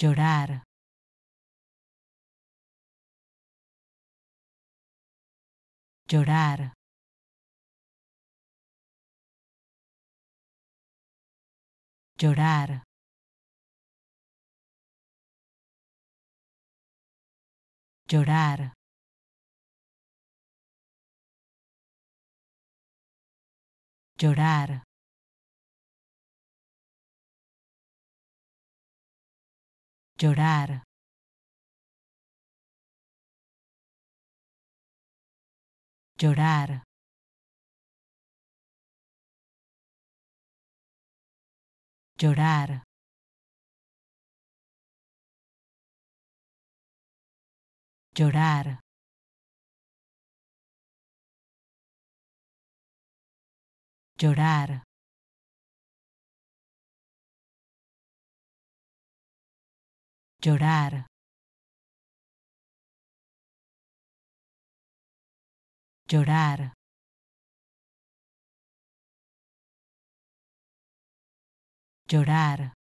llorar. Llorar. Llorar. Llorar. Llorar. llorar. Llorar. Llorar. Llorar. Llorar. llorar. Llorar. Llorar.